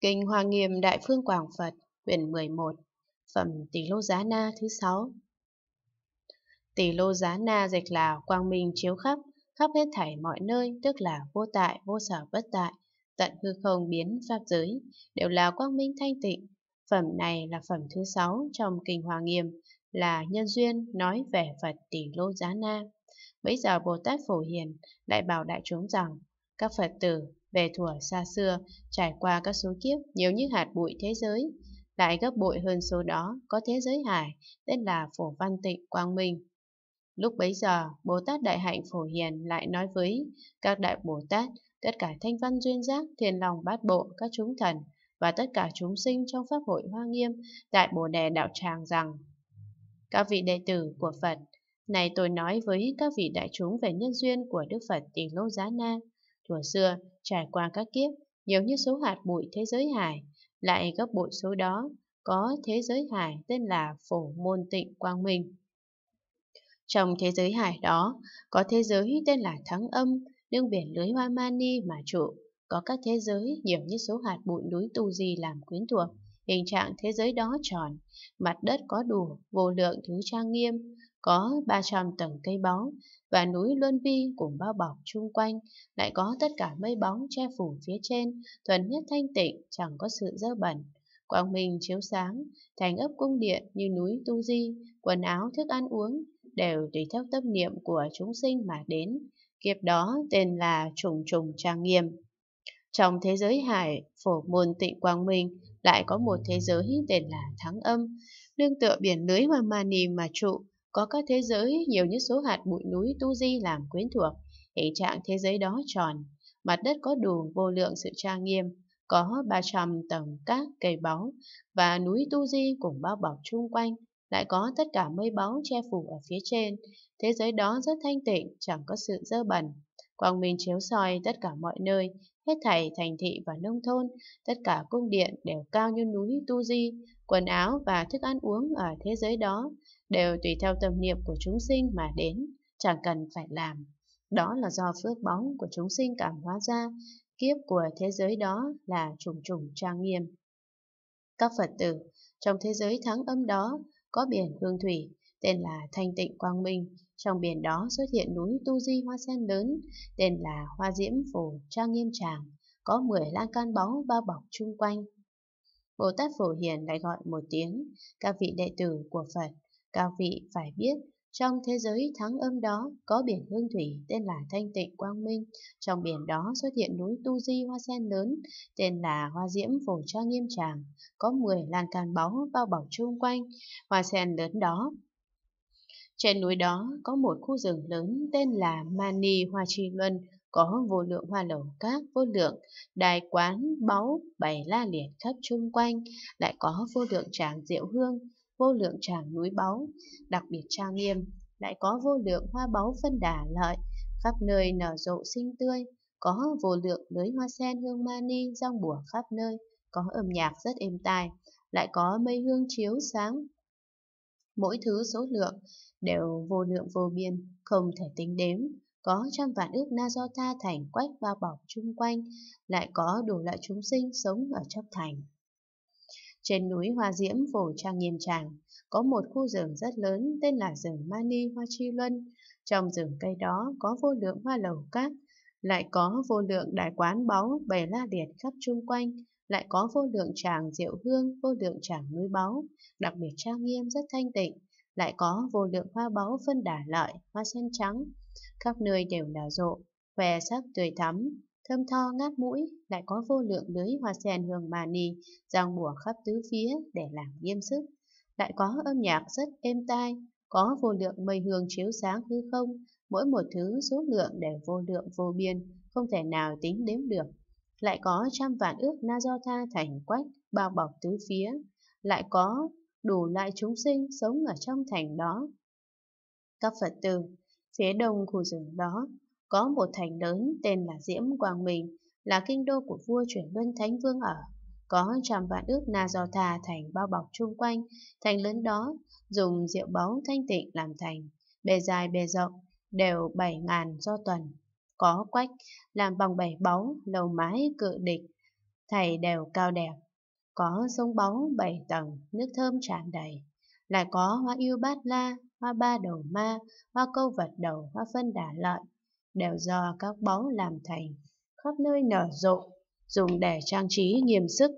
Kinh Hoa Nghiêm Đại Phương Quảng Phật, quyển 11, phẩm Tỷ Lô Giá Na thứ 6. Tỷ Lô Giá Na dịch là quang minh chiếu khắp, khắp hết thảy mọi nơi, tức là vô tại, vô sở bất tại, tận hư không biến pháp giới, đều là quang minh thanh tịnh. Phẩm này là phẩm thứ 6 trong Kinh Hoa Nghiêm, là nhân duyên nói về Phật Tỷ Lô Giá Na. Bây giờ Bồ Tát Phổ Hiền lại bảo đại chúng rằng, các Phật tử về thuở xa xưa, trải qua các số kiếp nhiều như hạt bụi thế giới, lại gấp bội hơn số đó có thế giới hải tên là Phổ Văn Tịnh Quang Minh. Lúc bấy giờ, Bồ Tát Đại Hạnh Phổ Hiền lại nói với các Đại Bồ Tát, tất cả thanh văn duyên giác, thiền lòng bát bộ, các chúng thần và tất cả chúng sinh trong Pháp hội Hoa Nghiêm, tại Bồ Đề Đạo Tràng rằng Các vị đệ tử của Phật, này tôi nói với các vị đại chúng về nhân duyên của Đức Phật Tỳ Lô Giá Na. Thuở xưa, Trải qua các kiếp, nhiều như số hạt bụi thế giới hải, lại gấp bội số đó, có thế giới hải tên là Phổ Môn Tịnh Quang Minh. Trong thế giới hải đó, có thế giới tên là Thắng Âm, đương biển lưới Hoa Mani mà trụ, có các thế giới nhiều như số hạt bụi núi tu di làm quyến thuộc, hình trạng thế giới đó tròn, mặt đất có đủ, vô lượng thứ trang nghiêm, có 300 tầng cây bóng và núi Luân Vi cùng bao bọc chung quanh, lại có tất cả mây bóng che phủ phía trên, thuần nhất thanh tịnh, chẳng có sự dơ bẩn. Quang minh chiếu sáng, thành ấp cung điện như núi Tu Di, quần áo thức ăn uống đều tùy theo tâm niệm của chúng sinh mà đến. Kiếp đó tên là trùng trùng trang nghiêm. Trong thế giới hải, phổ môn tịnh quang minh lại có một thế giới tên là thắng âm, đương tựa biển lưới mà mani mà trụ, có các thế giới nhiều những số hạt bụi núi tu di làm quyến thuộc, hình trạng thế giới đó tròn, mặt đất có đủ vô lượng sự trang nghiêm, có 300 tầng các cây báu và núi tu di cùng bao bọc chung quanh, lại có tất cả mây báu che phủ ở phía trên, thế giới đó rất thanh tịnh, chẳng có sự dơ bẩn. Quang minh chiếu soi tất cả mọi nơi, hết thảy thành thị và nông thôn, tất cả cung điện đều cao như núi Tu Di, quần áo và thức ăn uống ở thế giới đó đều tùy theo tâm niệm của chúng sinh mà đến, chẳng cần phải làm. Đó là do phước bóng của chúng sinh cảm hóa ra, kiếp của thế giới đó là trùng trùng trang nghiêm. Các Phật tử trong thế giới thắng âm đó có biển hương thủy tên là Thanh Tịnh Quang Minh, trong biển đó xuất hiện núi Tu Di Hoa Sen lớn tên là Hoa Diễm Phổ Trang Nghiêm Tràng, có 10 lan can báu bao bọc chung quanh. Bồ Tát Phổ Hiền lại gọi một tiếng, các vị đệ tử của Phật, các vị phải biết, trong thế giới thắng âm đó có biển hương thủy tên là Thanh Tịnh Quang Minh, trong biển đó xuất hiện núi Tu Di Hoa Sen lớn tên là Hoa Diễm Phổ Tra Nghiêm Tràng, có 10 làn càn báu bao bọc chung quanh, hoa sen lớn đó trên núi đó có một khu rừng lớn tên là Mani Hoa Trì Luân, có vô lượng hoa lầu các vô lượng đài quán báu bày la liệt khắp chung quanh, lại có vô lượng tràng diệu hương, vô lượng tràng núi báu, đặc biệt trang nghiêm, lại có vô lượng hoa báu phân đà lợi, khắp nơi nở rộ xinh tươi, có vô lượng lưới hoa sen hương mani rong bùa khắp nơi, có âm nhạc rất êm tai, lại có mây hương chiếu sáng. Mỗi thứ số lượng đều vô lượng vô biên, không thể tính đếm có trăm vạn ước na do tha thành quách bao bọc chung quanh, lại có đủ loại chúng sinh sống ở trong thành. Trên núi Hoa Diễm phổ trang nghiêm tràng, có một khu rừng rất lớn tên là rừng Mani Hoa Chi Luân. Trong rừng cây đó có vô lượng hoa lầu cát, lại có vô lượng đại quán báu bày la liệt khắp chung quanh, lại có vô lượng tràng diệu hương, vô lượng tràng núi báu, đặc biệt trang nghiêm rất thanh tịnh, lại có vô lượng hoa báu phân đà lợi, hoa sen trắng, khắp nơi đều nở rộ, khoe sắc tươi thắm, thơm tho ngát mũi, lại có vô lượng lưới hoa sen hương mani giang mùa khắp tứ phía để làm nghiêm sức. Lại có âm nhạc rất êm tai, có vô lượng mây hương chiếu sáng hư không, mỗi một thứ số lượng đều vô lượng vô biên, không thể nào tính đếm được. Lại có trăm vạn ước na do tha thành quách, bao bọc tứ phía. Lại có đủ loại chúng sinh sống ở trong thành đó. Các Phật tử Phía đông khu rừng đó có một thành lớn tên là Diễm Quang Minh, là kinh đô của vua chuyển luân thánh vương ở. Có trăm vạn ước na do tha thành bao bọc chung quanh, thành lớn đó dùng rượu báu thanh tịnh làm thành, bề dài bề rộng đều bảy ngàn do tuần. Có quách làm bằng bảy báu, lầu mái cự địch, thầy đều cao đẹp. Có sông báu bảy tầng, nước thơm tràn đầy. Lại có hoa yêu bát la, hoa ba đầu ma, hoa câu vật đầu, hoa phân đà lợi, đều do các báu làm thành, khắp nơi nở rộ, dùng để trang trí nghiêm sức.